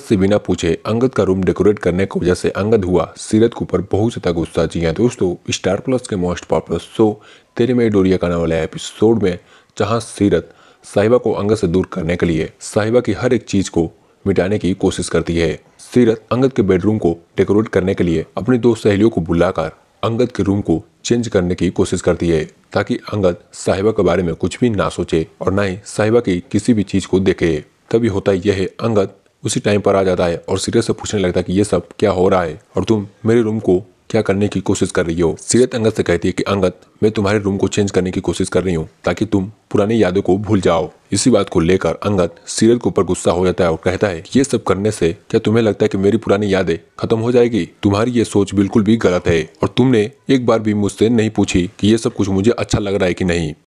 से बिना पूछे अंगद का रूम डेकोरेट करने की वजह से अंगद हुआ सीरत के ऊपर बहुत ज्यादा गुस्सा जी हैं हाँ दोस्तों स्टार प्लस के मोस्ट पॉपुलर शो तेरे में डोरिया का वाले एपिसोड में जहां सीरत साहिबा को अंगद से दूर करने के लिए साहिबा की हर एक चीज को मिटाने की कोशिश करती है सीरत अंगद के बेडरूम को डेकोरेट करने के लिए अपनी दो सहेलियों को बुलाकर अंगद के रूम को चेंज करने की कोशिश करती है ताकि अंगद साहिबा के बारे में कुछ भी ना सोचे और ना ही साहिबा की किसी भी चीज को देखे तभी होता यह है अंगद उसी टाइम पर आ जाता है और सीरियस से पूछने लगता है कि ये सब क्या हो रहा है और तुम मेरे रूम को क्या करने की कोशिश कर रही हो सीरत अंगत से कहती है कि अंगत मैं तुम्हारे रूम को चेंज करने की कोशिश कर रही हूँ ताकि तुम पुरानी यादों को भूल जाओ इसी बात को लेकर अंगत सीरत के ऊपर गुस्सा हो जाता है और कहता है ये सब करने से क्या तुम्हें लगता है कि मेरी पुरानी यादें खत्म हो जाएगी तुम्हारी ये सोच बिल्कुल भी गलत है और तुमने एक बार भी मुझसे नहीं पूछी की ये सब कुछ मुझे अच्छा लग रहा है की नहीं